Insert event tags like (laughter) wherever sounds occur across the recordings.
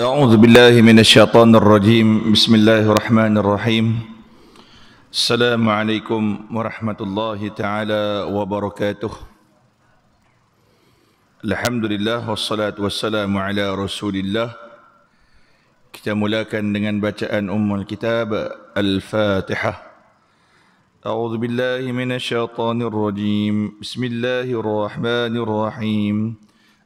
أعوذ بالله من الشيطان الرجيم بسم الله الرحمن الرحيم السلام عليكم ورحمة الله تعالى وبركاته الحمد لله والصلاة والسلام على رسول الله Kita mulakan dengan bacaan Ummul Kitab Al-Fatihah. أعوذ بالله من الشيطان الرجيم بسم الله الرحمن الرحيم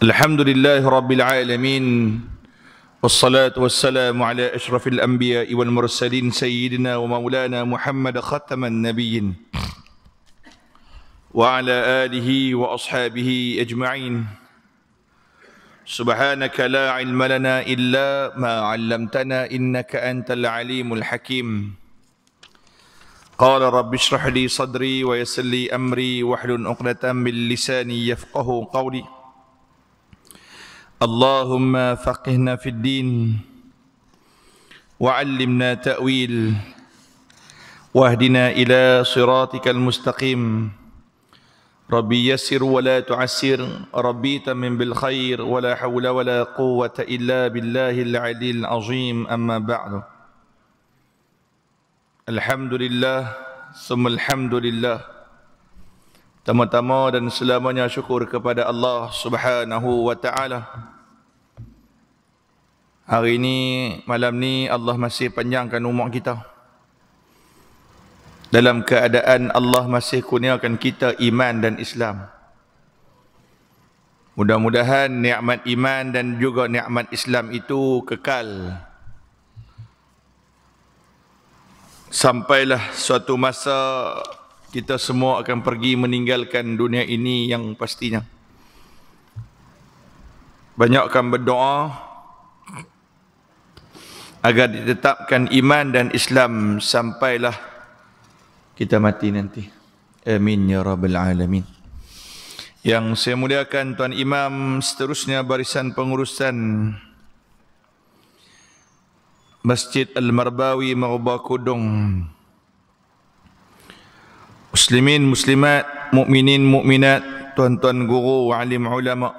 الحمد لله رب العالمين والصلاة والسلام على أشرف الأنبياء والمرسلين سيدنا ومولانا محمد ختم النبيين وعلى آله وأصحابه أجمعين سبحانك لا علم لنا إلا ما علمتنا إنك أنت العليم الحكيم قال رب اشرح لي صدري ويسر لي أمري واحلل عقدة من لساني يفقه قولي اللهم فقهنا في الدين وعلمنا تأويل واهدنا إلى صراطك المستقيم ربي يسر ولا تعسر ربي تمن بالخير ولا حول ولا قوة إلا بالله العلي العظيم أما بعد الحمد لله ثم الحمد لله Tama-tama dan selamanya syukur kepada Allah Subhanahu wa taala. Hari ini, malam ni Allah masih panjangkan umur kita. Dalam keadaan Allah masih kurniakan kita iman dan Islam. Mudah-mudahan nikmat iman dan juga nikmat Islam itu kekal. Sampailah suatu masa kita semua akan pergi meninggalkan dunia ini yang pastinya. banyak akan berdoa agar ditetapkan iman dan Islam sampailah kita mati nanti. Amin ya rabbal alamin. Yang saya muliakan Tuan Imam seterusnya barisan pengurusan Masjid Al-Marbawi Marba Muslimin muslimat, mukminin mukminat, tuan-tuan guru, alim ulama.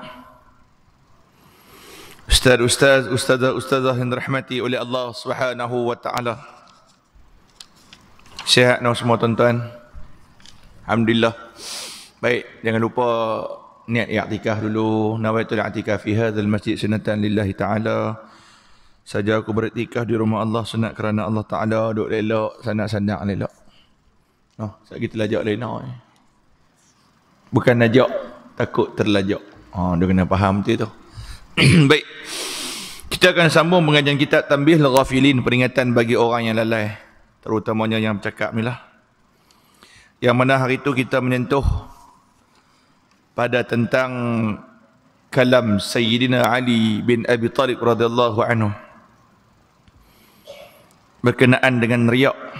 Ustaz-ustaz, ustazah-ustazah yang dirahmati oleh Allah Subhanahu wa taala. Sihat noh semua tuan-tuan. Alhamdulillah. Baik, jangan lupa niat i'tikaf dulu. Nawaitul i'tikaf fi hadzal masjid sunatan lillahi taala. Saja aku beriktikaf di rumah Allah sunat kerana Allah Taala duk elok sanak-sanak elok. Oh, sebab kita lajak Lena ni. Eh. Bukan najak, takut terlajak. Ha, oh, dia kena faham tu tu. (clears throat) Baik. Kita akan sambung pengajian kita tambih lagafilin peringatan bagi orang yang lalai terutamanya yang bercakap ni lah. Yang mana hari itu kita menyentuh pada tentang kalam Sayyidina Ali bin Abi Talib radhiyallahu anhu berkenaan dengan riak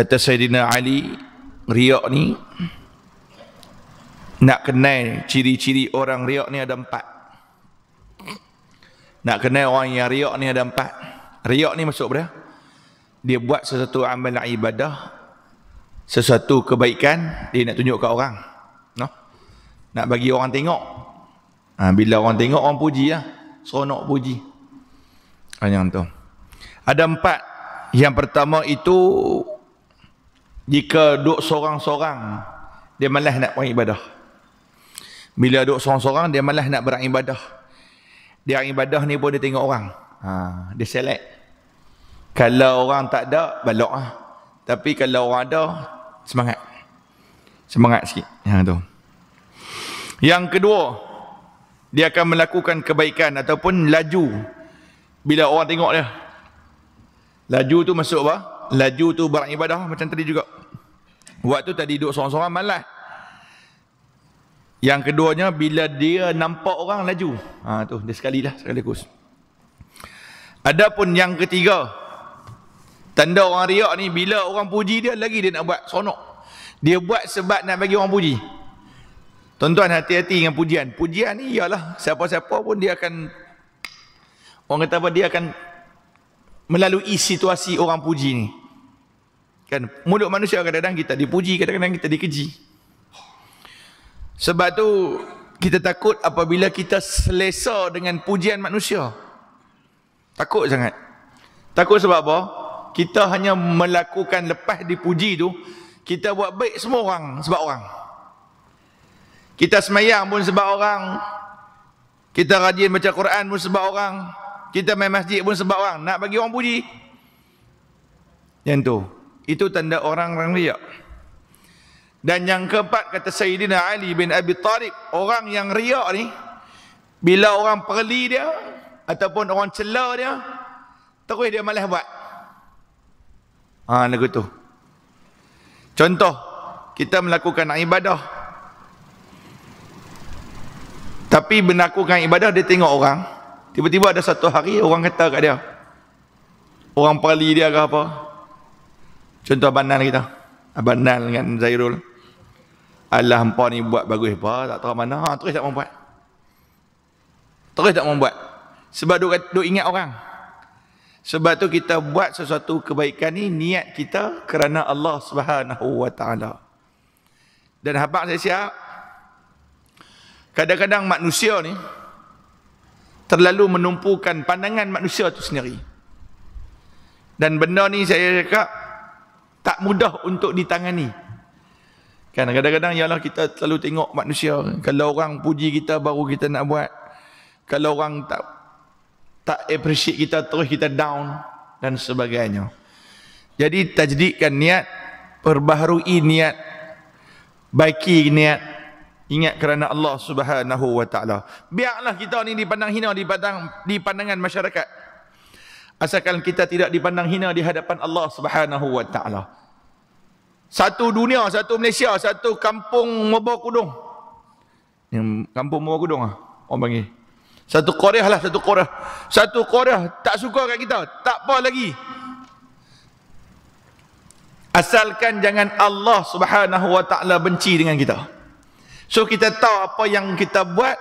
Kata Sayyidina Ali Riak ni Nak kenal ciri-ciri orang riak ni ada empat Nak kenal orang yang riak ni ada empat Riak ni masuk berapa? Dia buat sesuatu amal ibadah Sesuatu kebaikan Dia nak tunjuk ke orang no? Nak bagi orang tengok ha, Bila orang tengok orang puji lah Seronok puji ha, Yang tu Ada empat Yang pertama itu jika duduk seorang-seorang dia malas nak beribadah bila duduk seorang-seorang dia malas nak berang ibadah, dia ibadah ni pun dia tengok orang ha, dia select kalau orang tak ada balok lah tapi kalau orang ada semangat semangat sikit ha, tu. yang kedua dia akan melakukan kebaikan ataupun laju bila orang tengok dia laju tu masuk apa? laju tu ibadah macam tadi juga Waktu tadi duduk seorang-seorang malas. Yang keduanya bila dia nampak orang laju. Ha tu dia sekalilah sekaligus. Adapun yang ketiga tanda orang riak ni bila orang puji dia lagi dia nak buat sonok. Dia buat sebab nak bagi orang puji. Tuan-tuan hati-hati dengan pujian. Pujian ni ialah siapa-siapa pun dia akan orang kata apa dia akan melalui situasi orang puji ni. Kan mulut manusia kadang-kadang kita dipuji, kadang-kadang kita dikeji. Sebab tu kita takut apabila kita selesa dengan pujian manusia. Takut sangat. Takut sebab apa? Kita hanya melakukan lepas dipuji tu, kita buat baik semua orang sebab orang. Kita semayang pun sebab orang. Kita rajin baca Quran pun sebab orang. Kita main masjid pun sebab orang. Nak bagi orang puji. Yang tu. Itu tanda orang orang riak. Dan yang keempat kata Sayyidina Ali bin Abi Talib, orang yang riak ni bila orang perli dia ataupun orang cela dia, terus dia malas buat. Ha lagu tu. Contoh kita melakukan ibadah. Tapi melakukan ibadah dia tengok orang, tiba-tiba ada satu hari orang kata kat dia, orang pali dia ke apa, Contoh Abang Nal kita. Abang Nal dengan Zairul. Allah hampa ni buat bagus apa, tak tahu mana. Ha, terus tak mau buat. Terus tak mau buat. Sebab duk, duk ingat orang. Sebab tu kita buat sesuatu kebaikan ni niat kita kerana Allah Subhanahu wa taala. Dan habaq saya siap. Kadang-kadang manusia ni terlalu menumpukan pandangan manusia tu sendiri. Dan benda ni saya cakap tak mudah untuk ditangani. Kan kadang-kadang ya Allah kita selalu tengok manusia kalau orang puji kita baru kita nak buat. Kalau orang tak tak appreciate kita terus kita down dan sebagainya. Jadi tajdidkan niat, perbaharui niat, baiki niat. Ingat kerana Allah Subhanahu wa taala. Biarlah kita ni dipandang hina di pandang di pandangan masyarakat asalkan kita tidak dipandang hina di hadapan Allah Subhanahu wa taala. Satu dunia, satu Malaysia, satu kampung Mubah Kudung. Yang kampung Mubah Kudung ah, orang panggil. Satu Korea lah, satu Korea. Satu Korea tak suka kat kita, tak apa lagi. Asalkan jangan Allah Subhanahu wa taala benci dengan kita. So kita tahu apa yang kita buat,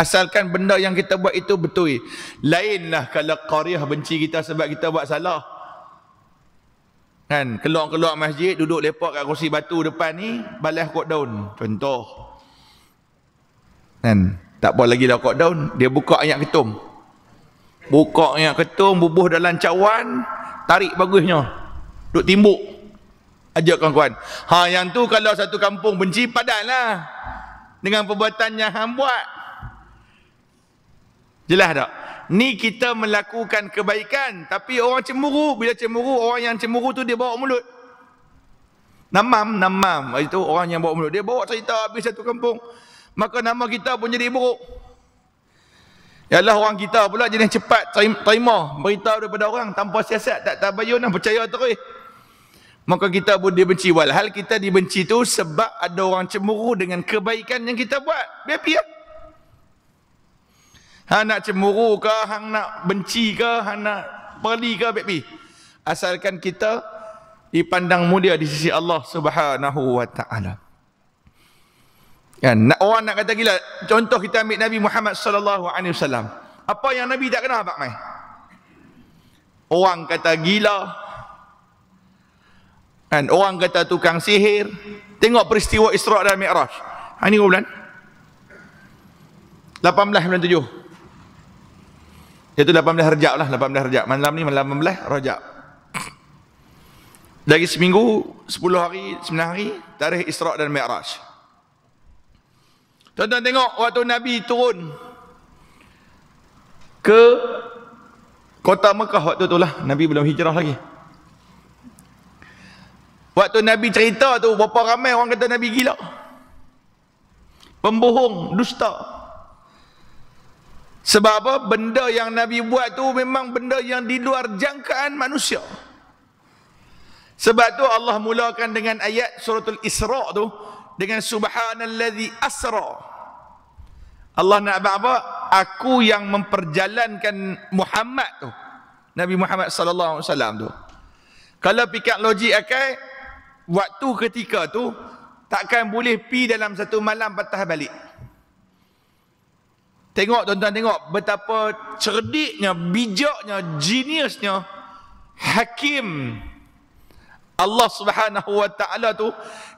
asalkan benda yang kita buat itu betul lainlah kalau qariah benci kita sebab kita buat salah kan keluar-keluar masjid duduk lepak kat kerusi batu depan ni balas kot daun contoh kan tak apa lagi lah kot daun dia buka ayat ketum buka ayat ketum bubuh dalam cawan tarik bagusnya duduk timbuk ajak kawan-kawan ha yang tu kalau satu kampung benci padanlah dengan perbuatan yang hang buat Jelas tak? Ni kita melakukan kebaikan tapi orang cemburu. Bila cemburu, orang yang cemburu tu dia bawa mulut. Namam, namam. Itu orang yang bawa mulut. Dia bawa cerita habis satu kampung. Maka nama kita pun jadi buruk. Ialah ya orang kita pula jadi cepat terima berita daripada orang tanpa siasat, tak tabayun dan percaya terus. Maka kita pun dibenci. Walhal kita dibenci tu sebab ada orang cemburu dengan kebaikan yang kita buat. Biar-biar. Hang nak cemburu ke, hang nak benci ke, hang nak perli ke, baby. Asalkan kita dipandang mulia di sisi Allah Subhanahu wa taala. Kan, orang nak kata gila. Contoh kita ambil Nabi Muhammad sallallahu alaihi wasallam. Apa yang Nabi tak kenal Pak Mai? Orang kata gila. Kan, orang kata tukang sihir. Tengok peristiwa Isra dan Mi'raj. Ha ni bulan 18 bulan 7. Itu 18 rejab lah, 18 rejab. Malam ni malam 18 rejab. Dari seminggu, 10 hari, 9 hari, tarikh Isra' dan Mi'raj. Tuan-tuan tengok waktu Nabi turun ke kota Mekah waktu tu lah. Nabi belum hijrah lagi. Waktu Nabi cerita tu, berapa ramai orang kata Nabi gila. Pembohong, dusta. Dusta. Sebab apa? Benda yang Nabi buat tu memang benda yang di luar jangkaan manusia. Sebab tu Allah mulakan dengan ayat suratul Isra tu dengan subhanallazi asra. Allah nak buat apa? Aku yang memperjalankan Muhammad tu. Nabi Muhammad sallallahu alaihi wasallam tu. Kalau pikir logik akal, waktu ketika tu takkan boleh pi dalam satu malam patah balik. Tengok tuan-tuan tengok betapa cerdiknya, bijaknya, geniusnya hakim Allah Subhanahu Wa Taala tu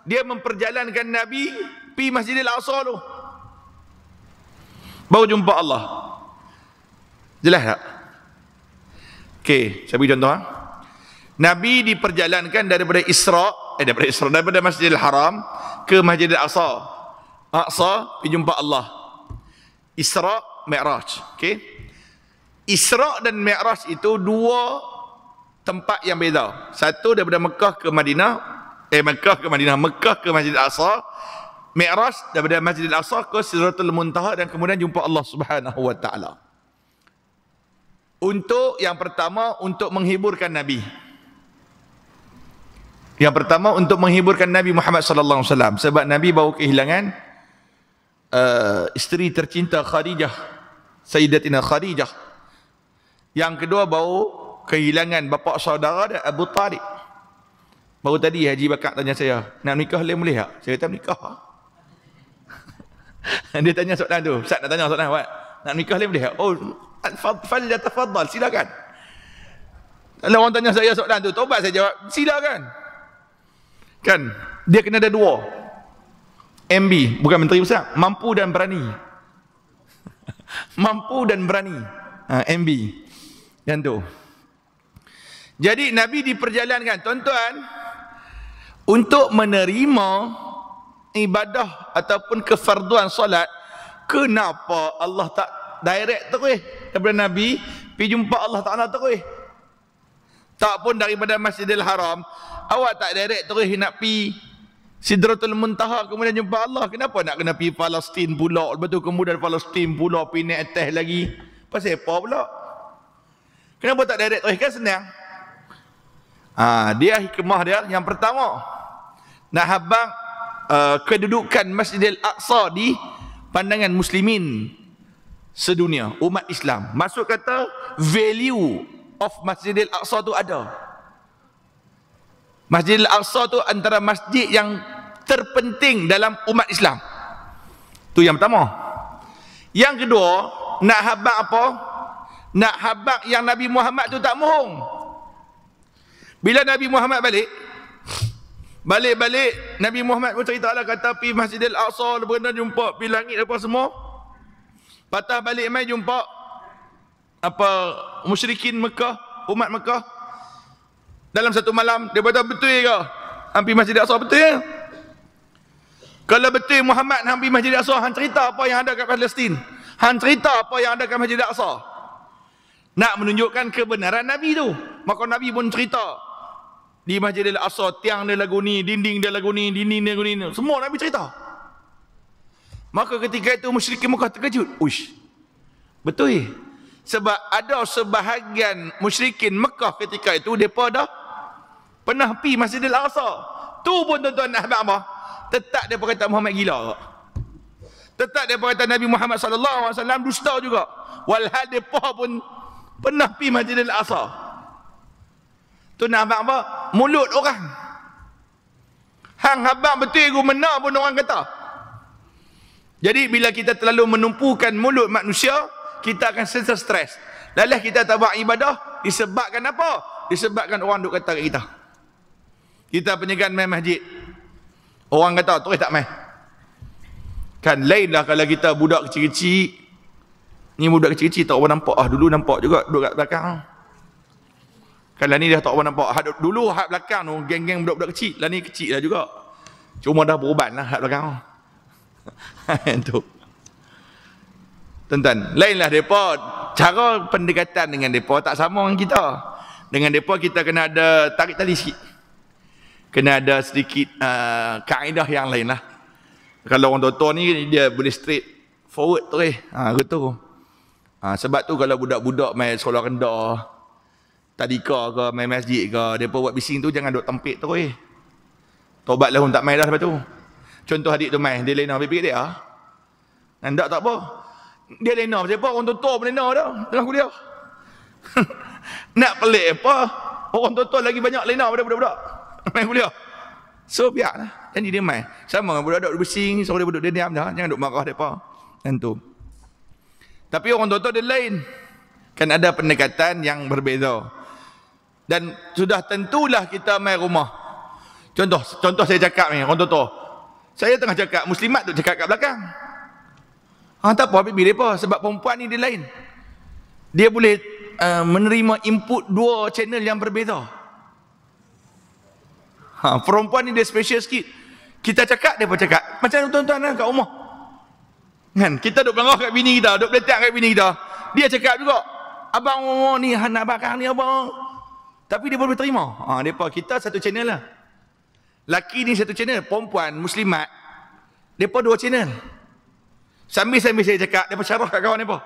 dia memperjalankan Nabi pi Masjidil Aqsa tu. Baru jumpa Allah. Jelas tak? Okey, saya bagi contoh. Ha? Nabi diperjalankan daripada Isra, eh daripada Isra, daripada Masjidil Haram ke Masjidil Aqsa. Aqsa pergi jumpa Allah. Isra' Mi'raj. Okay. Isra' dan Mi'raj itu dua tempat yang beda. Satu daripada Mekah ke Madinah. Eh, Mekah ke Madinah. Mekah ke Masjid Al-Aqsa. Mi'raj daripada Masjid Al-Aqsa ke Siratul Muntaha dan kemudian jumpa Allah Subhanahu Untuk yang pertama, untuk menghiburkan Nabi. Yang pertama untuk menghiburkan Nabi Muhammad sallallahu alaihi wasallam sebab Nabi bawa kehilangan uh, isteri tercinta Khadijah Sayyidatina Khadijah yang kedua bau kehilangan bapa saudara dia Abu Talib baru tadi Haji Bakar tanya saya nak nikah boleh boleh tak saya kata nikah ah. (laughs) dia tanya soalan tu Ustaz nak tanya soalan buat nak nikah boleh boleh tak oh fal yatafaddal silakan kalau orang tanya saya soalan tu, tobat saya jawab, silakan. Kan? Dia kena ada dua. MB, bukan menteri besar, mampu dan berani. mampu dan berani. Ha, MB. Dan tu. Jadi Nabi diperjalankan, tuan-tuan, untuk menerima ibadah ataupun kefarduan solat, kenapa Allah tak direct terus daripada Nabi pergi jumpa Allah Ta'ala terus? Tak pun daripada Masjidil Haram, awak tak direct terus nak pergi Sidratul Muntaha kemudian jumpa Allah. Kenapa nak kena pergi Palestin pula? Lepas tu kemudian Palestin pula pergi naik atas lagi. Pasal apa pula? Kenapa tak direct tauhid kan senang? Ha, dia hikmah dia yang pertama. Nak habang uh, kedudukan Masjidil Aqsa di pandangan muslimin sedunia, umat Islam. Maksud kata value of Masjidil Aqsa tu ada. Masjidil Aqsa tu antara masjid yang terpenting dalam umat Islam. Tu yang pertama. Yang kedua, nak habaq apa? Nak habaq yang Nabi Muhammad tu tak mohong. Bila Nabi Muhammad balik, balik-balik Nabi Muhammad pun cerita lah kata pergi Masjidil Aqsa, berkena jumpa, pergi langit apa semua. Patah balik mai jumpa apa musyrikin Mekah, umat Mekah. Dalam satu malam, dia kata betul ke? Ambil Masjidil Aqsa betul Ya? Kalau betul Muhammad Nabi Masjid Al-Aqsa hang cerita apa yang ada kat Palestin? Hang cerita apa yang ada kat Masjid Al-Aqsa? Nak menunjukkan kebenaran Nabi tu. Maka Nabi pun cerita di Masjid Al-Aqsa tiang dia lagu ni, dinding dia lagu ni, dinding dia lagu ni. Semua Nabi cerita. Maka ketika itu musyrikin Mekah terkejut. Uish. Betul eh? Sebab ada sebahagian musyrikin Mekah ketika itu depa dah pernah pergi Masjid Al-Aqsa. Tu pun tuan-tuan dan hadirin tetap dia kata Muhammad gila kak. Tetap dia kata Nabi Muhammad sallallahu alaihi wasallam dusta juga. Walhal dia pun pernah pi Masjidil Aqsa. Tu nak abang apa? Mulut orang. Hang habang betul ego mena pun orang kata. Jadi bila kita terlalu menumpukan mulut manusia, kita akan sensor stres. Lalah kita tak buat ibadah disebabkan apa? Disebabkan orang duk kata kat kita. Kita penyegan main masjid. Orang kata tu tak main. Kan lainlah kalau kita budak kecil-kecil. Ni budak kecil-kecil tak apa nampak. Ah dulu nampak juga duduk kat belakang. Kalau ni dah tak apa nampak. Had, dulu hak belakang tu geng-geng budak-budak kecil. Lah ni kecil lah juga. Cuma dah beruban lah hak belakang. (laughs) tu. Tuan-tuan, lainlah mereka. Cara pendekatan dengan mereka tak sama dengan kita. Dengan mereka, kita kena ada tarik tali sikit kena ada sedikit uh, kaedah yang lain lah. Kalau orang doktor ni dia boleh straight forward ha, tu eh. Ha, gitu. Ha, sebab tu kalau budak-budak main sekolah rendah, tadika ke main masjid ke, dia buat bising tu jangan duduk tempik tu eh. Tobat lah tak main dah sebab tu. Contoh adik tu main, dia lena habis dia ah. tak apa. Dia lena macam apa orang tua pun lena dah tengah kuliah. (laughs) Nak pelik apa? Orang tua lagi banyak lena pada budak-budak main kuliah. So biarlah. Janji dia main. Sama dengan budak-budak duduk bising, suruh dia duduk diam dah, jangan duduk marah depa. Dan tu. Tapi orang tua-tua dia lain. Kan ada pendekatan yang berbeza. Dan sudah tentulah kita main rumah. Contoh, contoh saya cakap ni, orang tua-tua. Saya tengah cakap, muslimat tu cakap kat belakang. Ha, tak apa, habis bila Sebab perempuan ni dia lain. Dia boleh uh, menerima input dua channel yang berbeza. Ha, perempuan ni dia special sikit. Kita cakap, dia pun cakap. Macam tuan-tuan kat rumah. Kan? Kita duduk belangah kat bini kita. Duduk beletak kat bini kita. Dia cakap juga. Abang umur ni, anak bakar ni abang. Tapi dia boleh terima. Ha, dia pun, kita satu channel lah. Laki ni satu channel. Perempuan, muslimat. Dia pun dua channel. Sambil-sambil saya cakap, dia pun syarah kat kawan dia pun.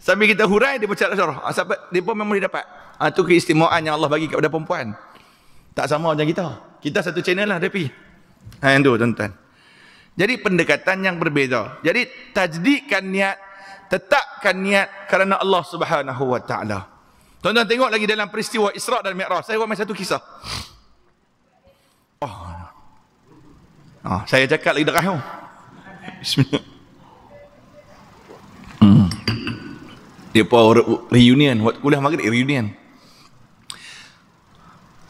Sambil kita hurai, dia pun cakap syarah. Ha, dia pun memang dia dapat. Itu ha, keistimewaan yang Allah bagi kepada perempuan. Perempuan. Tak sama macam kita. Kita satu channel lah tapi. Ha yang tu tuan-tuan. Jadi pendekatan yang berbeza. Jadi tajdidkan niat, tetapkan niat kerana Allah Subhanahu Wa Taala. Tuan-tuan tengok lagi dalam peristiwa Isra dan Mi'raj. Saya buat main satu kisah. Oh. oh saya cakap lagi derah tu. Bismillah. Hmm. Dia pun reunion. Waktu kuliah maghrib, reunion.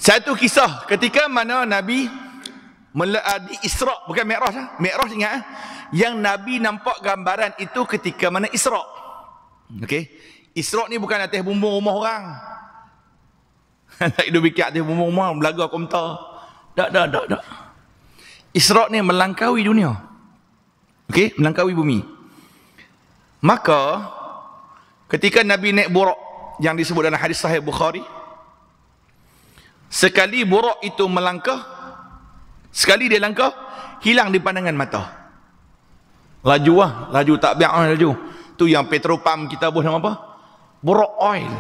Satu kisah ketika mana Nabi ah, di Isra' bukan Mi'raj lah. Mi'raj ingat eh? Yang Nabi nampak gambaran itu ketika mana Isra' Okey. Isra' ni bukan atas bumbung rumah orang. (laughs) Tak hidup fikir atas bumbung rumah, belaga komputer. Tak, tak, tak, tak. Isra' ni melangkaui dunia. Okey, melangkaui bumi. Maka, ketika Nabi naik buruk yang disebut dalam hadis sahih Bukhari, sekali buruk itu melangkah sekali dia langkah hilang di pandangan mata laju lah laju tak biar lah laju tu yang petropam kita buat nama apa buruk oil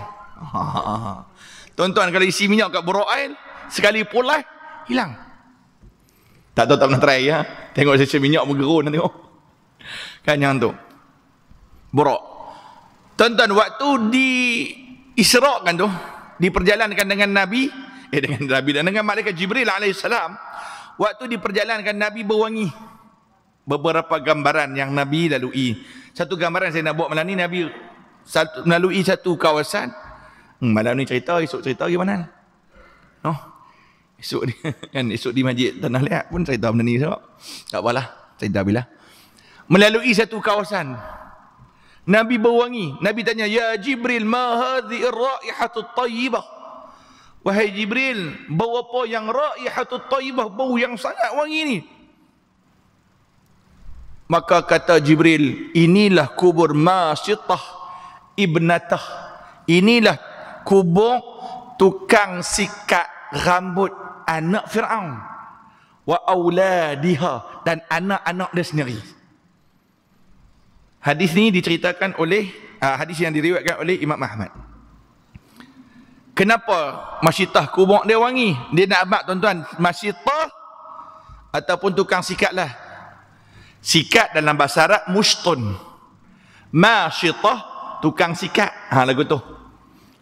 (laughs) tuan-tuan kalau isi minyak kat buruk oil sekali pulai hilang tak tahu tak pernah try ya tengok sesi minyak bergerun tengok oh. kan yang tu buruk tuan-tuan waktu di isrokan tu diperjalankan dengan Nabi Eh, dengan Nabi dan dengan malaikat Jibril alaihissalam. Waktu diperjalankan Nabi berwangi. Beberapa gambaran yang Nabi lalui. Satu gambaran saya nak buat malam ni Nabi satu, melalui satu kawasan. Hmm, malam ni cerita, esok cerita gimana? No. Esok ni (laughs) kan esok di masjid Tanah Liat pun cerita benda ni sebab. Tak apalah, cerita bila. Melalui satu kawasan. Nabi berwangi. Nabi tanya, "Ya Jibril, ma hadhihi ar-raihatu tayyibah Wahai Jibril, bau apa yang raihatu taibah, bau yang sangat wangi ini? Maka kata Jibril, inilah kubur Masitah Ibnatah. Inilah kubur tukang sikat rambut anak Fir'aun. Wa awladiha dan anak-anak dia sendiri. Hadis ini diceritakan oleh, ah, hadis yang diriwayatkan oleh Imam Ahmad. Kenapa masyitah kubur dia wangi? Dia nak abad tuan-tuan. Masyitah ataupun tukang sikat lah. Sikat dalam bahasa Arab mushtun. Masyitah tukang sikat. Ha lagu tu.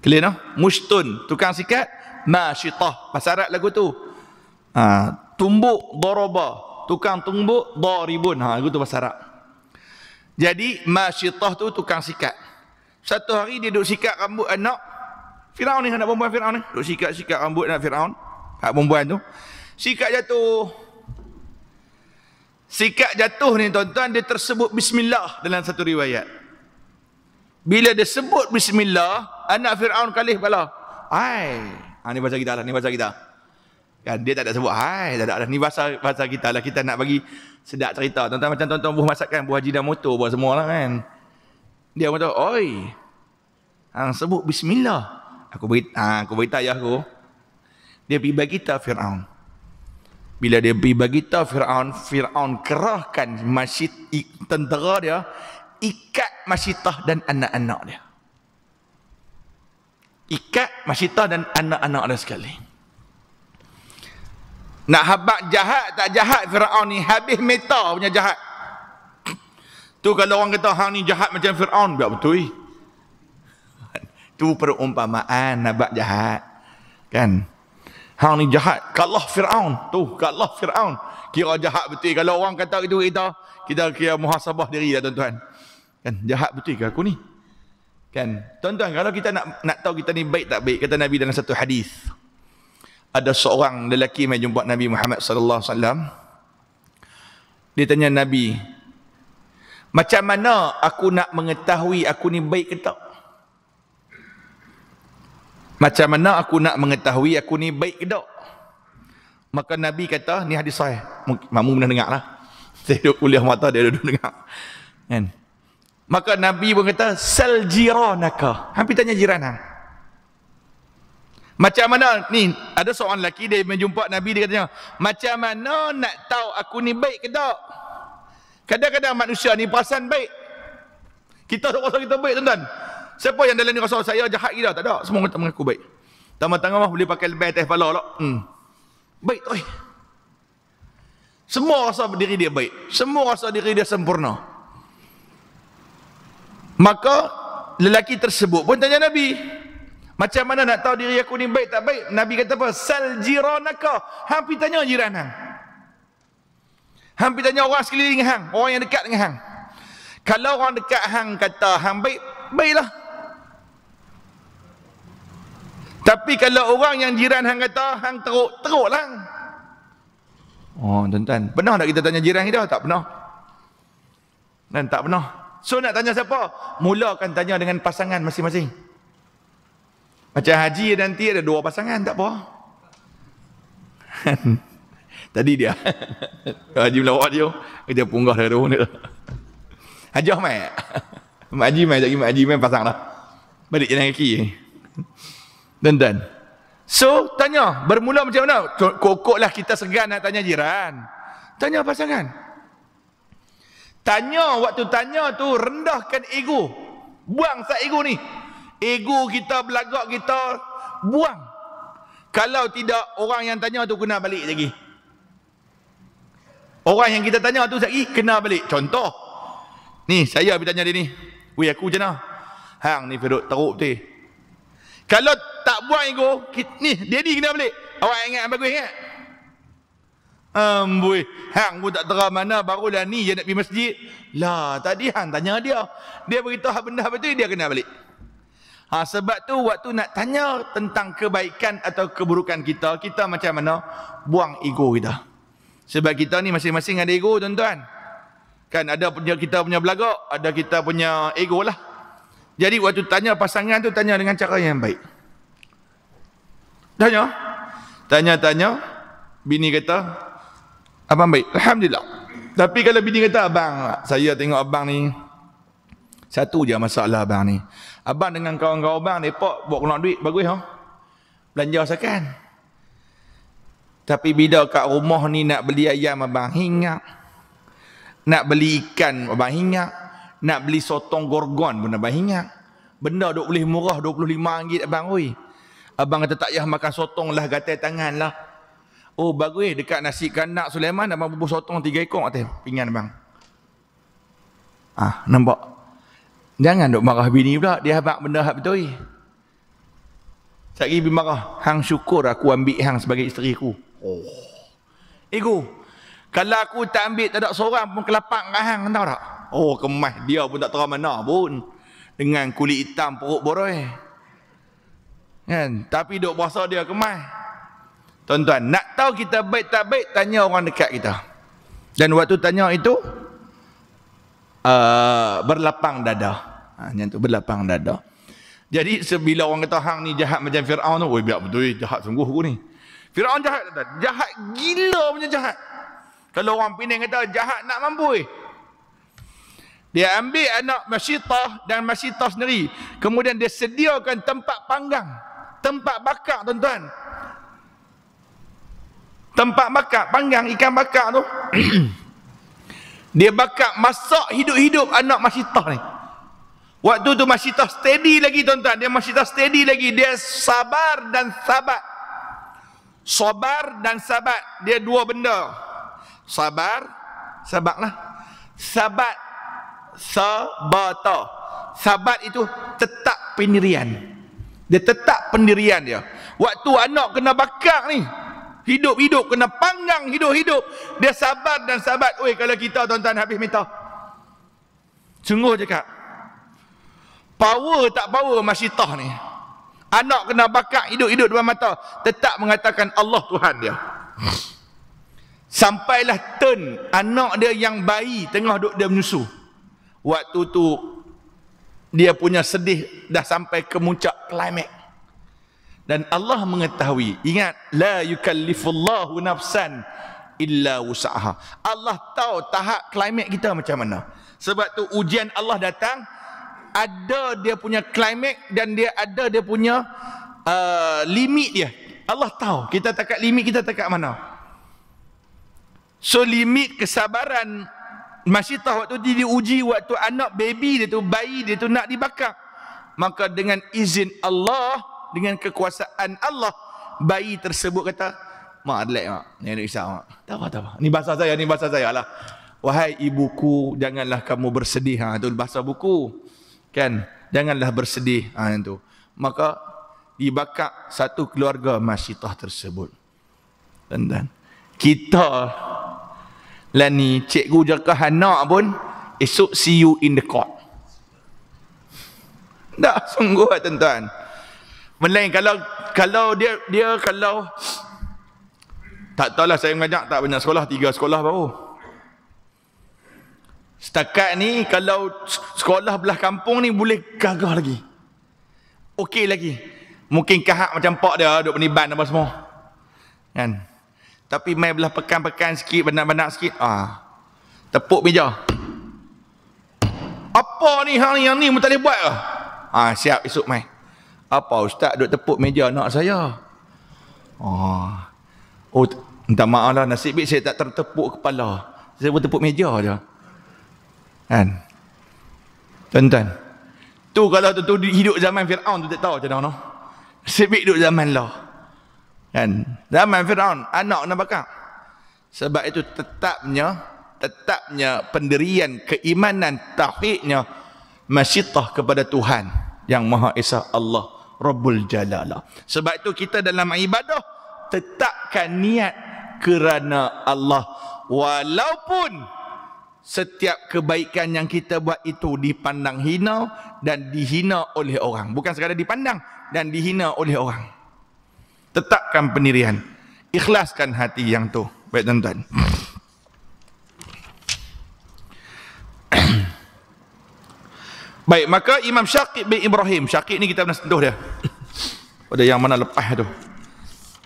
Clear no? Mushtun tukang sikat. Masyitah bahasa Arab lagu tu. Ha tumbuk daraba. Tukang tumbuk daribun. Ha lagu tu bahasa Arab. Jadi masyitah tu tukang sikat. Satu hari dia duduk sikat rambut anak, Firaun ni anak perempuan Firaun ni. Duk sikat-sikat rambut anak Firaun. Hak perempuan tu. Sikat jatuh. Sikat jatuh ni tuan-tuan dia tersebut bismillah dalam satu riwayat. Bila dia sebut bismillah, anak Firaun kalih bala. Hai. Ha, ni bahasa kita lah. Ni bahasa kita. Kan dia tak ada sebut. Hai. Tak ada lah. Ni bahasa, bahasa kita lah. Kita nak bagi sedap cerita. Tuan-tuan macam tuan-tuan buah masakan. Buah haji dan motor buat semua lah kan. Dia kata, oi. Ha, sebut bismillah aku beritahu ha, aku beritahu ya aku dia pergi bagi tahu Firaun bila dia pergi bagi tahu Firaun Firaun kerahkan masjid tentera dia ikat masjidah dan anak-anak dia ikat masjidah dan anak-anak dia sekali nak habak jahat tak jahat Firaun ni habis meta punya jahat tu kalau orang kata hang ni jahat macam Firaun tak betul eh? Tu perumpamaan nabak jahat. Kan? Hang ni jahat. Kalah Fir'aun. Tu, kalah Fir'aun. Kira jahat betul. Kalau orang kata itu kita, kita kira muhasabah diri lah tuan-tuan. Kan? Jahat betul ke aku ni? Kan? Tuan-tuan, kalau kita nak nak tahu kita ni baik tak baik, kata Nabi dalam satu hadis. Ada seorang lelaki yang jumpa Nabi Muhammad sallallahu alaihi wasallam. Dia tanya Nabi, "Macam mana aku nak mengetahui aku ni baik ke tak?" Macam mana aku nak mengetahui aku ni baik ke tak? Maka Nabi kata, ni hadis saya. Mamu pernah dengar lah. (laughs) Saya duduk kuliah mata, dia duduk dengar. Kan? Maka Nabi pun kata, sel jiranaka. Hampir tanya jiran Macam mana, ni ada seorang lelaki dia menjumpa Nabi, dia katanya, macam mana nak tahu aku ni baik ke tak? Kadang-kadang manusia ni perasan baik. Kita rasa kita baik tuan-tuan. Siapa yang dalam ni rasa saya jahat gila? Tak ada. Semua orang mengaku baik. Tama-tama boleh pakai lebih atas kepala lah. Hmm. Baik. Oi. Semua rasa diri dia baik. Semua rasa diri dia sempurna. Maka lelaki tersebut pun tanya Nabi. Macam mana nak tahu diri aku ni baik tak baik? Nabi kata apa? Sal jiranaka. hampir tanya jiran hang. Hang tanya orang sekeliling hang. Orang yang dekat dengan hang. Kalau orang dekat hang kata hang baik, baiklah. Tapi kalau orang yang jiran hang kata hang teruk, teruklah. Oh, tuan-tuan, pernah tak kita tanya jiran kita? Tak pernah. Dan tak pernah. So nak tanya siapa? Mula akan tanya dengan pasangan masing-masing. Macam haji nanti ada dua pasangan, tak apa. (laughs) Tadi dia. (laughs) haji melawak dia. Dia punggah dari rumah dia. Haji mai. (laughs) Mak haji mai, jadi mak haji mai pasang dah. Balik jalan kaki. Dan dan, So, tanya. Bermula macam mana? Kokoklah kita segan nak tanya jiran. Tanya pasangan. Tanya waktu tanya tu rendahkan ego. Buang sat ego ni. Ego kita, belagak kita, buang. Kalau tidak, orang yang tanya tu kena balik lagi. Orang yang kita tanya tu sekejap kena balik. Contoh. Ni, saya pergi tanya dia ni. Weh, aku macam Hang ni, Firuk, teruk betul. Kalau tak buang ego, ni dia ni kena balik. Awak ingat bagus ingat? Amboi, hang pun tak tahu mana barulah ni dia nak pergi masjid. Lah, tadi hang tanya dia. Dia beritahu hal benda apa tu dia kena balik. Ha, sebab tu waktu nak tanya tentang kebaikan atau keburukan kita, kita macam mana buang ego kita. Sebab kita ni masing-masing ada ego tuan-tuan. Kan ada punya kita punya belagak, ada kita punya ego lah. Jadi waktu tanya pasangan tu tanya dengan cara yang baik. Tanya. Tanya-tanya bini kata abang baik. Alhamdulillah. Tapi kalau bini kata abang saya tengok abang ni satu je masalah abang ni. Abang dengan kawan-kawan abang ni pak buat kena duit bagus ha. Belanja sekan. Tapi bila kat rumah ni nak beli ayam abang hingap. Nak beli ikan abang hingap nak beli sotong gorgon pun abang ingat. Benda duk boleh murah 25 ringgit abang oi. Abang kata tak payah makan sotong lah gatal tangan lah. Oh bagus dekat nasi kanak Sulaiman abang bubur sotong tiga ekor kata pingan abang. Ah ha, nampak. Jangan duk marah bini pula dia habaq benda hak betul. Sekali bini marah, hang syukur aku ambil hang sebagai isteri ku. Oh. Ego. Kalau aku tak ambil tak ada seorang pun kelapak dengan hang, tahu tak? Oh kemah dia pun tak tahu mana pun dengan kulit hitam perut boroi. Kan? Tapi duk berasa dia kemah. Tuan-tuan, nak tahu kita baik tak baik tanya orang dekat kita. Dan waktu tanya itu uh, berlapang dada. Ha, yang tu berlapang dada. Jadi sebila orang kata hang ni jahat macam Firaun tu, oi biar betul eh, jahat sungguh aku ni. Firaun jahat Jahat gila punya jahat. Kalau orang pening kata jahat nak mampu eh. Dia ambil anak masyitah dan masyitah sendiri. Kemudian dia sediakan tempat panggang. Tempat bakar tuan-tuan. Tempat bakar, panggang ikan bakar tu. (clears throat) dia bakar masak hidup-hidup anak masyitah ni. Waktu tu masyitah steady lagi tuan-tuan. Dia masyitah steady lagi. Dia sabar dan sabat. Sabar dan sabat. Dia dua benda. Sabar, sabaklah, sabat sabata. Sabat itu tetap pendirian. Dia tetap pendirian dia. Waktu anak kena bakar ni, hidup-hidup kena panggang hidup-hidup, dia sabar dan sabat. Oi, kalau kita tuan-tuan habis minta. Sungguh cakap. Power tak power masyitah ni. Anak kena bakar hidup-hidup depan mata, tetap mengatakan Allah Tuhan dia. Sampailah turn anak dia yang bayi tengah duduk dia menyusu waktu tu dia punya sedih dah sampai ke muncak klimak dan Allah mengetahui ingat la yukallifullahu nafsan illa wusaha Allah tahu tahap klimak kita macam mana sebab tu ujian Allah datang ada dia punya klimak dan dia ada dia punya uh, limit dia Allah tahu kita takat limit kita takat mana so limit kesabaran masyidah waktu dia diuji waktu anak baby dia tu bayi dia tu nak dibakar maka dengan izin Allah dengan kekuasaan Allah bayi tersebut kata mak adlek mak ni nak isap mak tak apa tak apa ni bahasa saya ni bahasa saya lah wahai ibuku janganlah kamu bersedih ha tu bahasa buku kan janganlah bersedih ha yang tu maka dibakar satu keluarga masyidah tersebut tuan-tuan kita lah ni cikgu jaga anak pun esok see you in the court. Tak (laughs) sungguh lah tuan-tuan. Melain kalau kalau dia dia kalau tak tahulah saya mengajak tak banyak sekolah, tiga sekolah baru. Setakat ni kalau sekolah belah kampung ni boleh gagah lagi. Okey lagi. Mungkin kahak macam pak dia duk peniban apa semua. Kan? Tapi main belah pekan-pekan sikit, benak-benak sikit. Ah. Tepuk meja. Apa ni hang yang ni mesti boleh buat ke? Ah, siap esok main. Apa ustaz duk tepuk meja anak saya? Ah. Oh, minta maaf lah nasib baik saya tak tertepuk kepala. Saya buat tepuk meja aja. Kan? Tuan-tuan. Tu kalau tu, tu hidup zaman Firaun tu tak tahu macam mana. Sebik hidup zaman lah. Kan? Zaman Firaun anak Nabi Bakar. Sebab itu tetapnya tetapnya pendirian keimanan tauhidnya masyitah kepada Tuhan yang Maha Esa Allah Rabbul Jalalah. Sebab itu kita dalam ibadah tetapkan niat kerana Allah walaupun setiap kebaikan yang kita buat itu dipandang hina dan dihina oleh orang. Bukan sekadar dipandang dan dihina oleh orang tetapkan pendirian ikhlaskan hati yang tu baik tuan-tuan (clears throat) baik maka Imam Syakib bin Ibrahim Syakib ni kita pernah sentuh dia pada yang mana lepas tu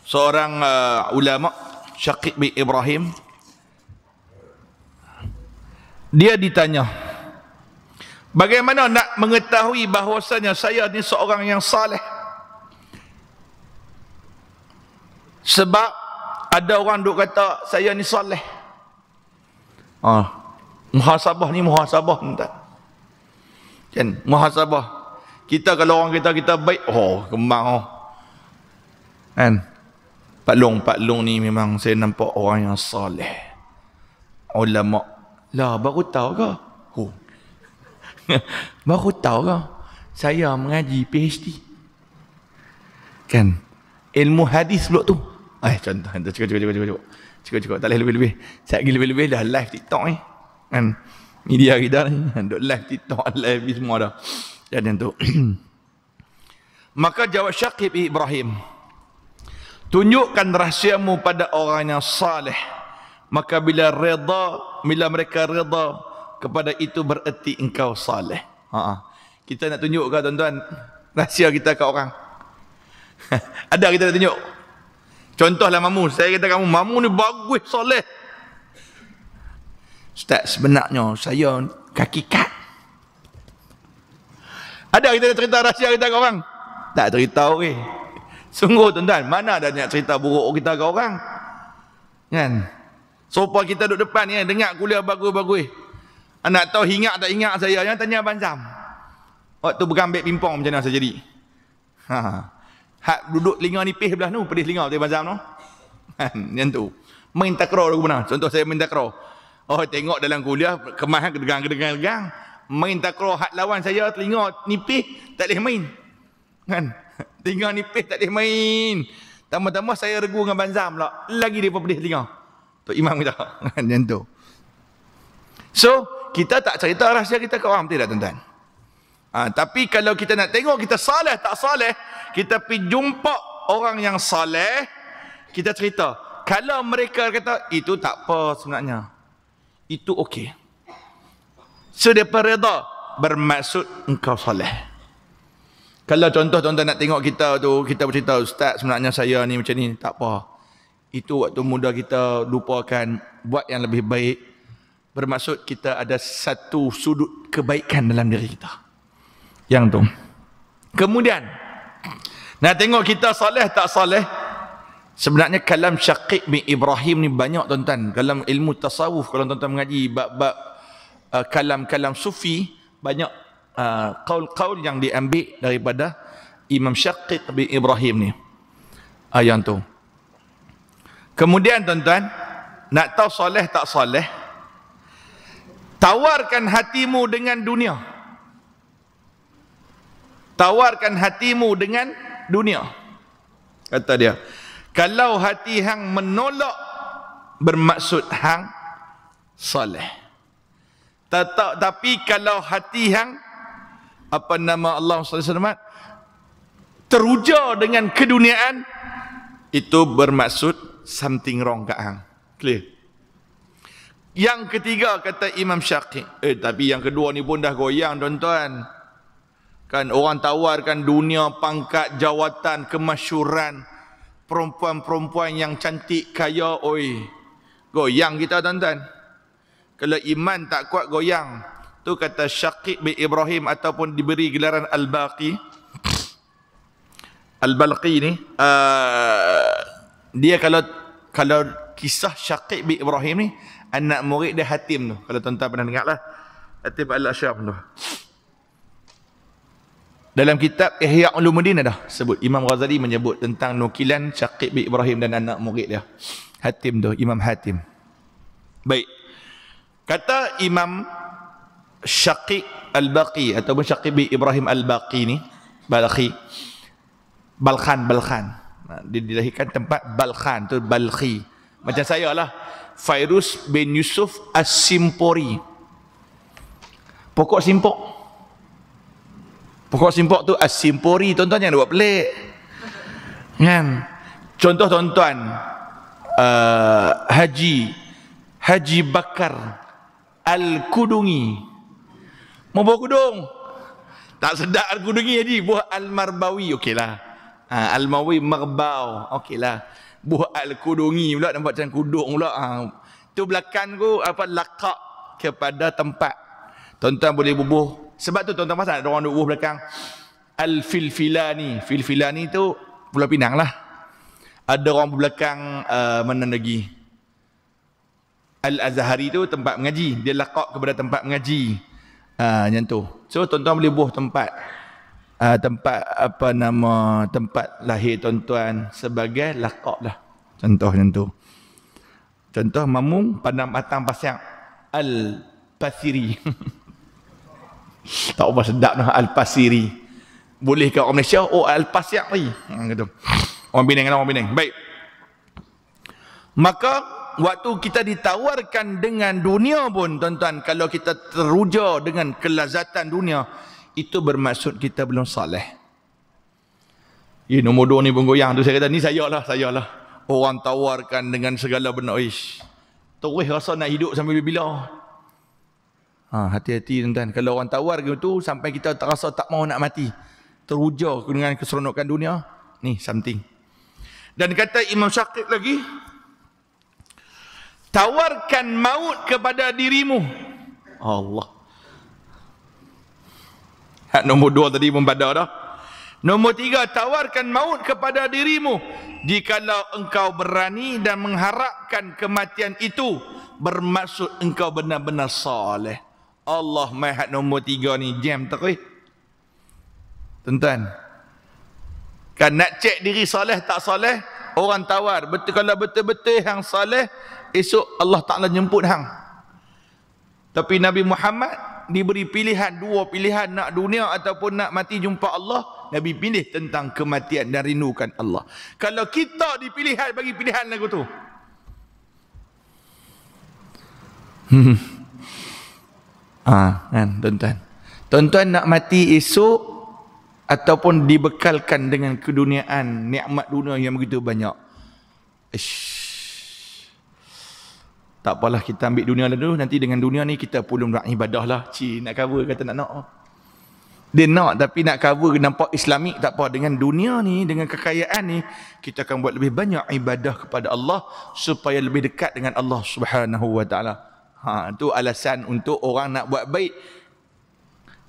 seorang uh, ulama Syakib bin Ibrahim dia ditanya bagaimana nak mengetahui bahawasanya saya ni seorang yang saleh Sebab ada orang duk kata saya ni soleh. Ah. Muhasabah ni muhasabah entah. Kan? Muhasabah. Kita kalau orang kita kita baik, oh kembang oh. Kan? Pak Long, Pak Long ni memang saya nampak orang yang soleh. Ulama. Lah baru tahu ke? Oh. (laughs) baru tahu ke? Saya mengaji PhD. Kan? Ilmu hadis pula tu. Ay, eh, contoh. Cukup, cukup, cukup, cukup. Cukup, cukup. cukup, Tak boleh lebih-lebih. Saya pergi lebih-lebih dah live TikTok ni. Kan? Media kita ni. (laughs) Duk live TikTok, (laughs) live semua dah. Jadi tu. (clears throat) Maka jawab Syakib Ibrahim. Tunjukkan rahsiamu pada orang yang saleh Maka bila reda, bila mereka reda kepada itu bererti engkau saleh Ha -ha. Kita nak tunjukkan tuan-tuan rahsia kita ke orang. (laughs) Ada kita nak tunjuk. Contohlah mamu, saya kata kamu mamu ni bagus soleh. Ustaz sebenarnya saya kaki kat. Ada kita nak cerita rahsia kita ke orang? Tak cerita weh. Okay. Sungguh tuan-tuan, mana ada nak cerita buruk kita ke orang? Kan? Sopo kita duduk depan ni ya, dengar kuliah bagus-bagus. Anak tahu ingat tak ingat saya yang tanya Abang Zam. Waktu bergambik pimpong macam mana saya jadi? Ha. ha. Hak duduk telinga nipis belah tu, pedih telinga tu macam tu. Yang tu. Main takraw lagu mana? Contoh saya main takraw. Oh, tengok dalam kuliah, kemah, gedegang, gedegang, gedegang. Main takraw hak lawan saya, telinga nipis, tak boleh main. Kan? (laughs) Telinga nipis, tak boleh main. Tama-tama saya regu dengan banzam lah Lagi dia pedih telinga. Tu imam kita. (laughs) Kan? Yang tu. So, kita tak cerita rahsia kita ke orang. Tidak, tuan-tuan. Ha, tapi kalau kita nak tengok kita salah tak salah, kita pi jumpa orang yang soleh, kita cerita. Kalau mereka kata, itu tak apa sebenarnya. Itu okey. So, mereka reda bermaksud engkau soleh. Kalau contoh tuan-tuan nak tengok kita tu, kita bercerita, Ustaz sebenarnya saya ni macam ni, tak apa. Itu waktu muda kita lupakan buat yang lebih baik. Bermaksud kita ada satu sudut kebaikan dalam diri kita. Yang tu. Kemudian, nak tengok kita salih tak salih? Sebenarnya kalam syakik bin Ibrahim ni banyak tuan-tuan. Dalam ilmu tasawuf, kalau tuan-tuan mengaji bab-bab uh, kalam-kalam sufi, banyak uh, kaul-kaul uh, yang diambil daripada Imam Syakik bin Ibrahim ni. Ayat ah, tu. Kemudian tuan-tuan, nak tahu soleh tak soleh, tawarkan hatimu dengan dunia. Tawarkan hatimu dengan dunia. Kata dia. Kalau hati hang menolak bermaksud hang soleh. Tetap tapi kalau hati hang apa nama Allah Subhanahu wa teruja dengan keduniaan itu bermaksud something wrong kat hang. Clear? Yang ketiga kata Imam Syaqiq. Eh tapi yang kedua ni pun dah goyang tuan-tuan. Kan orang tawarkan dunia, pangkat, jawatan, kemasyuran. Perempuan-perempuan yang cantik, kaya, oi. Goyang kita tuan-tuan. Kalau iman tak kuat goyang. Tu kata Syakib bin Ibrahim ataupun diberi gelaran Al-Baqi. Al-Balqi ni. Uh, dia kalau kalau kisah Syakib bin Ibrahim ni. Anak murid dia Hatim tu. Kalau tuan-tuan pernah dengar lah. Hatim Al-Asyam tu. Dalam kitab Ihya Ulumuddin dah sebut Imam Ghazali menyebut tentang nukilan Syaqib bin Ibrahim dan anak murid dia. Hatim tu, Imam Hatim. Baik. Kata Imam Syaqib Al-Baqi ataupun Syaqib bin Ibrahim Al-Baqi ni, Balqi. Balkhan, Balkhan. Ha, dia dilahirkan tempat Balkhan tu Balqi. Macam saya lah. Fairuz bin Yusuf As-Simpuri. Pokok simpok. Pokok simpok tu asimpori ah, tuan-tuan yang buat pelik. Kan? Contoh tuan-tuan uh, Haji Haji Bakar Al-Kudungi Mau bawa kudung Tak sedar Al-Kudungi Haji Buah Al-Marbawi Okeylah ha, Al-Marbawi Marbau Okeylah Buah Al-Kudungi pula Nampak macam kudung pula ha. Tu belakang tu Apa Lakak Kepada tempat Tuan-tuan boleh bubuh sebab tu tuan-tuan pasal ada orang duduk uh belakang. Al-Filfilani. Filfilani tu Pulau Pinang lah. Ada orang belakang uh, mana lagi? al Azahari tu tempat mengaji. Dia lakak kepada tempat mengaji. Uh, ah, yang tu. So tuan-tuan boleh buah tempat. Uh, tempat apa nama tempat lahir tuan-tuan sebagai lakak lah. Contoh yang tu. Contoh mamung pandang atang pasiak. Al-Pasiri. Al-Pasiri. (laughs) Tak apa sedap dah Al-Pasiri. Boleh ke orang Malaysia? Oh Al-Pasiri. Hmm, ha, gitu. Orang Pinang kan lah, orang Pinang. Baik. Maka waktu kita ditawarkan dengan dunia pun tuan-tuan. Kalau kita teruja dengan kelazatan dunia. Itu bermaksud kita belum salih. Ya nombor dua ni pun goyang tu. Saya kata ni saya lah, saya lah. Orang tawarkan dengan segala benda. Ish. Terus rasa nak hidup sampai bila-bila. Ha, hati-hati tuan-tuan. Kalau orang tawar gitu tu, sampai kita tak rasa tak mau nak mati. Terhujur dengan keseronokan dunia. Ni something. Dan kata Imam Syakir lagi, Tawarkan maut kepada dirimu. Allah. Hak nombor dua tadi membadar dah. Nombor tiga, tawarkan maut kepada dirimu. Jikalau engkau berani dan mengharapkan kematian itu, bermaksud engkau benar-benar soleh. Allah mahat nombor tiga ni jam tak eh. Tuan-tuan. Kan nak cek diri soleh tak soleh, orang tawar. Betul kalau betul-betul hang soleh, esok Allah taklah jemput hang. Tapi Nabi Muhammad diberi pilihan dua pilihan nak dunia ataupun nak mati jumpa Allah. Nabi pilih tentang kematian dan rindukan Allah. Kalau kita dipilihan bagi pilihan lagu tu. Hmm. Ah, kan, tuan-tuan. Tuan-tuan nak mati esok ataupun dibekalkan dengan keduniaan, nikmat dunia yang begitu banyak. Ish. Tak apalah kita ambil dunia lah dulu, nanti dengan dunia ni kita pulung nak ibadah lah. Ci, nak cover kata nak nak. Dia nak tapi nak cover nampak islamik tak apa. Dengan dunia ni, dengan kekayaan ni, kita akan buat lebih banyak ibadah kepada Allah supaya lebih dekat dengan Allah subhanahu wa ta'ala. Ha, itu alasan untuk orang nak buat baik.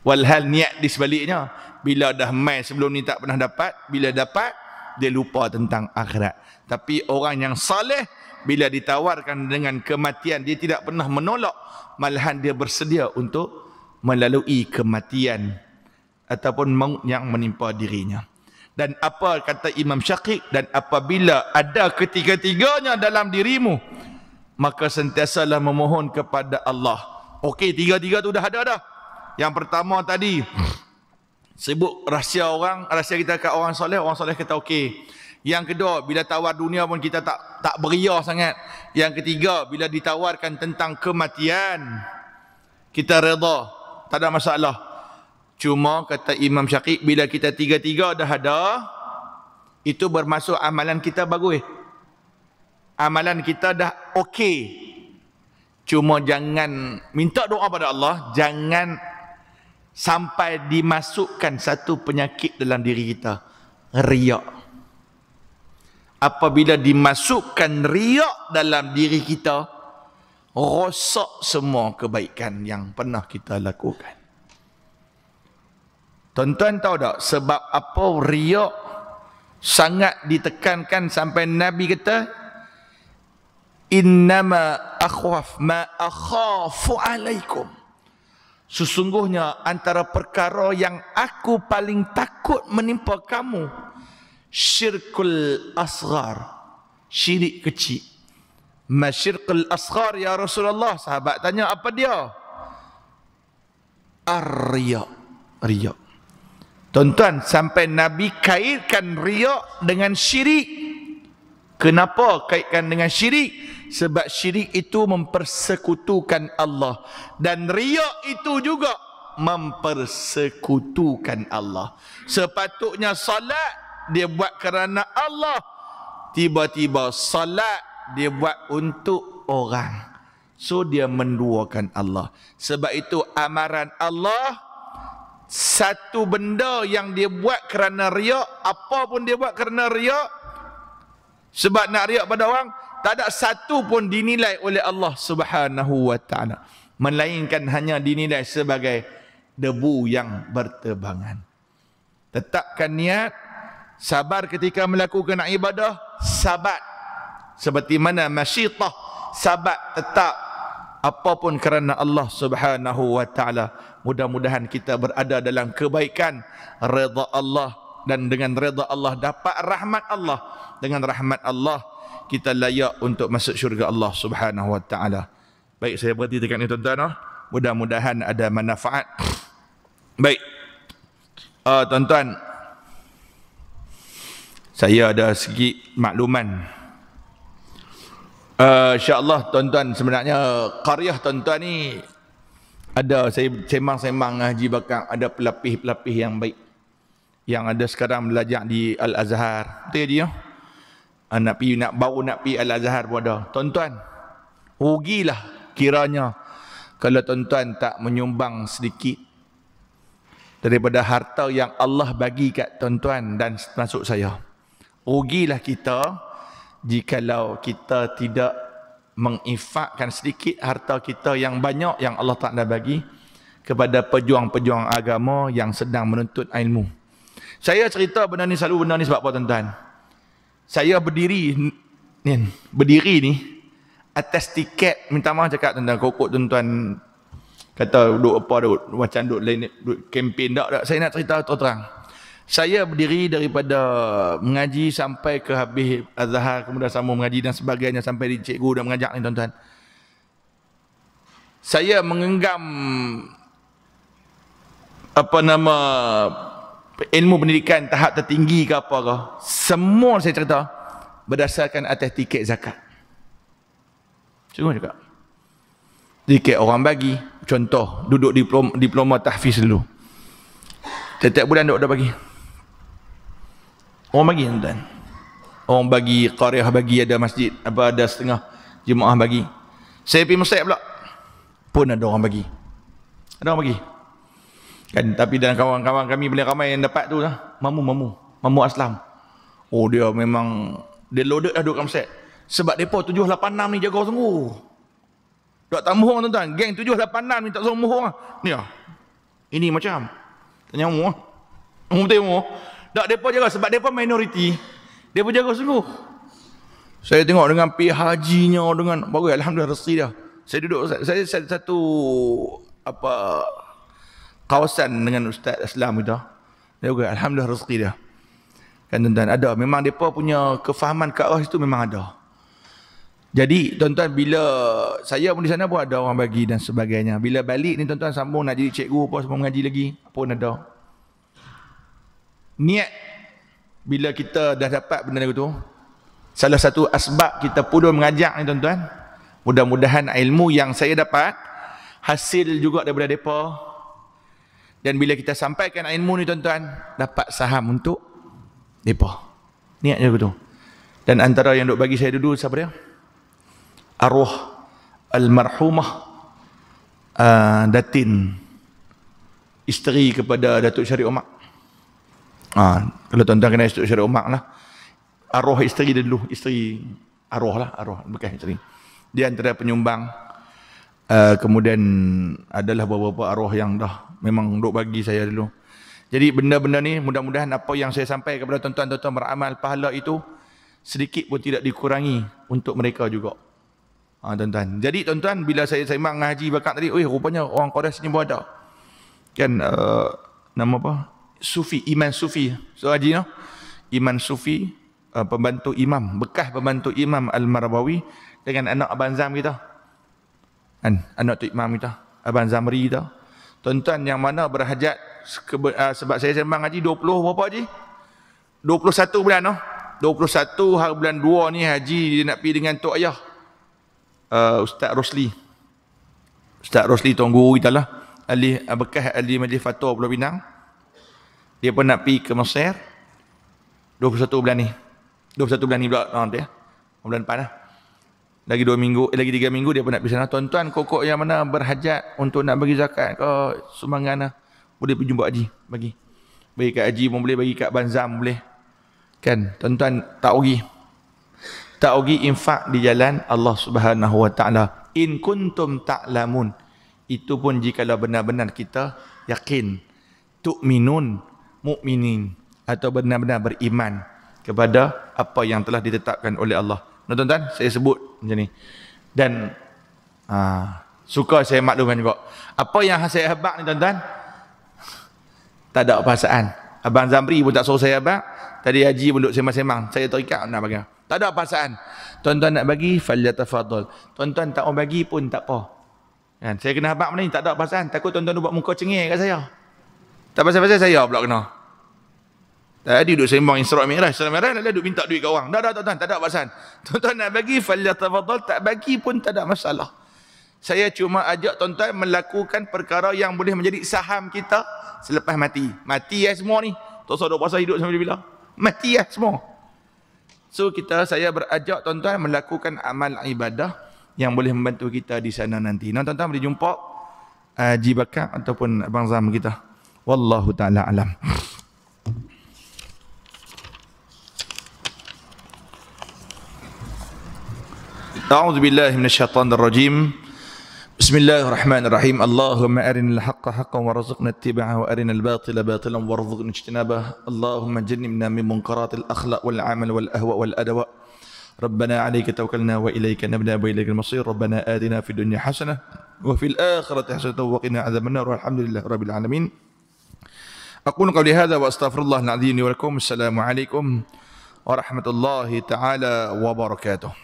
Walhal niat di sebaliknya. Bila dah main sebelum ni tak pernah dapat. Bila dapat, dia lupa tentang akhirat. Tapi orang yang saleh bila ditawarkan dengan kematian, dia tidak pernah menolak. Malahan dia bersedia untuk melalui kematian ataupun yang menimpa dirinya. Dan apa kata Imam Syakik? Dan apabila ada ketiga-tiganya dalam dirimu, maka sentiasalah memohon kepada Allah. Okey, tiga-tiga tu dah ada dah. Yang pertama tadi, sebut rahsia orang, rahsia kita kat orang soleh, orang soleh kata okey. Yang kedua, bila tawar dunia pun kita tak tak beria sangat. Yang ketiga, bila ditawarkan tentang kematian, kita reda. Tak ada masalah. Cuma kata Imam Syakir, bila kita tiga-tiga dah ada, itu bermaksud amalan kita bagus amalan kita dah okey. Cuma jangan minta doa pada Allah, jangan sampai dimasukkan satu penyakit dalam diri kita, riak. Apabila dimasukkan riak dalam diri kita, rosak semua kebaikan yang pernah kita lakukan. Tuan-tuan tahu tak sebab apa riak sangat ditekankan sampai Nabi kata innama akhwaf ma akhafu alaikum sesungguhnya antara perkara yang aku paling takut menimpa kamu syirkul asgar, syirik kecil ma syirkul asgar ya rasulullah sahabat tanya apa dia arya riya tuan-tuan sampai nabi kaitkan riya dengan syirik kenapa kaitkan dengan syirik sebab syirik itu mempersekutukan Allah dan riya itu juga mempersekutukan Allah sepatutnya solat dia buat kerana Allah tiba-tiba solat dia buat untuk orang so dia menduakan Allah sebab itu amaran Allah satu benda yang dia buat kerana riak apa pun dia buat kerana riak sebab nak riak pada orang tak ada satu pun dinilai oleh Allah Subhanahu wa taala melainkan hanya dinilai sebagai debu yang berterbangan tetapkan niat sabar ketika melakukan ibadah sabat seperti mana masyitah sabat tetap apapun kerana Allah Subhanahu wa taala mudah-mudahan kita berada dalam kebaikan redha Allah dan dengan redha Allah dapat rahmat Allah dengan rahmat Allah kita layak untuk masuk syurga Allah Subhanahu wa taala. Baik saya berhenti dekat ni tuan-tuan ah. Mudah-mudahan ada manfaat. Baik. Uh, tuan-tuan saya ada sikit makluman. Uh, ah, Allah tuan-tuan sebenarnya karya tuan-tuan ni ada saya semang-semang Haji Bakar ada pelapis-pelapis yang baik yang ada sekarang belajar di Al-Azhar. Betul ya? Ah, nak pi nak baru nak pi Al Azhar pun ada. Tuan-tuan, rugilah kiranya kalau tuan-tuan tak menyumbang sedikit daripada harta yang Allah bagi kat tuan-tuan dan masuk saya. Rugilah kita jikalau kita tidak menginfakkan sedikit harta kita yang banyak yang Allah Ta'ala bagi kepada pejuang-pejuang agama yang sedang menuntut ilmu. Saya cerita benda ni selalu benda ni sebab apa tuan-tuan? saya berdiri ni berdiri ni atas tiket minta maaf cakap tentang kokok tuan-tuan kata duk apa duk macam duk lain duk kempen tak tak saya nak cerita terus terang saya berdiri daripada mengaji sampai ke habis azhar kemudian sama mengaji dan sebagainya sampai di cikgu dan mengajak ni tuan-tuan saya mengenggam apa nama ilmu pendidikan tahap tertinggi ke apa ke semua saya cerita berdasarkan atas tiket zakat semua juga tiket orang bagi contoh duduk diploma, diploma tahfiz dulu setiap bulan duduk dah bagi orang bagi tuan orang bagi qariah bagi ada masjid apa ada setengah jemaah bagi saya pergi masjid pula pun ada orang bagi ada orang bagi Kan tapi dalam kawan-kawan kami boleh ramai yang dapat tu lah. Mamu mamu. Mamu Aslam. Oh dia memang dia loaded dah duduk set. Sebab depa 786 ni jaga sungguh. Tak tak mohong tuan-tuan. Geng 786 ni tak sungguh mohong ah. Ni ah. Ini macam tanya mu ah. Mu tanya mu. Tak depa jaga sebab depa minoriti. Dia pun jaga sungguh. Saya tengok dengan pihak hajinya dengan bagus alhamdulillah resi dah. Saya duduk saya, saya satu apa kawasan dengan Ustaz Aslam kita. Dia juga alhamdulillah rezeki dia. Kan tuan-tuan ada memang depa punya kefahaman ke arah itu memang ada. Jadi tuan-tuan bila saya pun di sana pun ada orang bagi dan sebagainya. Bila balik ni tuan-tuan sambung nak jadi cikgu apa sambung mengaji lagi pun ada. Niat bila kita dah dapat benda itu salah satu asbab kita perlu mengajak ni tuan-tuan. Mudah-mudahan ilmu yang saya dapat hasil juga daripada depa dan bila kita sampaikan ilmu ni tuan-tuan, dapat saham untuk depa. Niatnya begitu. Dan antara yang duk bagi saya dulu siapa dia? Arwah almarhumah uh, Datin isteri kepada Datuk Syari Omak. Ha, ah, kalau tuan-tuan kenal Datuk Syari Omak lah. Arwah isteri dia dulu, isteri arwah lah, arwah bekas isteri. Dia antara penyumbang Uh, kemudian adalah beberapa arwah yang dah memang duk bagi saya dulu. Jadi benda-benda ni mudah-mudahan apa yang saya sampaikan kepada tuan-tuan-tuan beramal pahala itu sedikit pun tidak dikurangi untuk mereka juga. Ha, tuan-tuan. Jadi tuan-tuan bila saya sembang ngaji bakat tadi, weh rupanya orang Quraisy ni buat ada. Kan uh, nama apa? Sufi, iman sufi. So haji no? Ya? Iman sufi uh, pembantu imam, bekas pembantu imam Al-Marbawi dengan anak Abang Zam kita. Kan? Anak tu Imam kita. Abang Zamri kita. Tuan-tuan yang mana berhajat ah, sebab saya sembang haji 20 berapa haji? 21 bulan noh. 21 hari bulan 2 ni haji dia nak pergi dengan Tok Ayah. Uh, Ustaz Rosli. Ustaz Rosli Tuan Guru kita lah. Ali abekah ah, Ali Majlis Fatwa Pulau Pinang. Dia pun nak pergi ke Mesir. 21 bulan ni. 21 bulan ni pula. Ha, bulan depan lah lagi dua minggu, eh, lagi tiga minggu dia pun nak pergi sana. Tuan-tuan, kokok yang mana berhajat untuk nak bagi zakat ke sumbangan lah. Boleh pergi jumpa Haji, bagi. Bagi kat Haji pun boleh, bagi kat Banzam boleh. Kan, tuan-tuan, tak ugi. Tak ugi infak di jalan Allah Subhanahu Wa Taala. In kuntum ta'lamun. Itu pun jikalau benar-benar kita yakin. Tu'minun mu'minin. Atau benar-benar beriman kepada apa yang telah ditetapkan oleh Allah tuan-tuan saya sebut macam ni dan ha, suka saya maklumkan juga apa yang saya habak ni tuan-tuan tak ada perasaan Abang Zamri pun tak suruh saya abang. Tadi Haji pun duduk semang-semang. Saya terikat nak bagi. Tak ada perasaan. Tuan-tuan nak bagi, faliyata fadol. Tuan-tuan tak mau bagi pun tak apa. Kan? Saya kena abang ni, tak ada perasaan. Takut tuan-tuan buat muka cengeng kat saya. Tak pasal-pasal saya pula kena. Tadi duduk sembang Isra' Mi'raj. Isra' Mi'raj dia duduk minta duit kat orang. Tak ada tuan, tuan tak ada pasal. Tuan-tuan nak bagi, falyatafadhal tak bagi pun tak ada masalah. Saya cuma ajak tuan-tuan melakukan perkara yang boleh menjadi saham kita selepas mati. Mati ya semua ni. Tak usah duduk pasal hidup sampai bila. Mati ya semua. So kita saya berajak tuan-tuan melakukan amal ibadah yang boleh membantu kita di sana nanti. Nah, tuan-tuan boleh jumpa Haji uh, Bakar ataupun Abang Zam kita. Wallahu ta'ala alam. أعوذ بالله من الشيطان الرجيم بسم الله الرحمن الرحيم اللهم أرنا الحق حقا وارزقنا اتباعه وأرنا الباطل باطلا وارزقنا اجتنابه اللهم جنبنا من منكرات الأخلاق والعمل والأهواء والأدواء ربنا عليك توكلنا وإليك نبنا وإليك المصير ربنا آتنا في الدنيا حسنة وفي الآخرة حسنة وقنا عذاب النار والحمد لله رب العالمين أقول قولي هذا وأستغفر الله العظيم لي ولكم السلام عليكم ورحمة الله تعالى وبركاته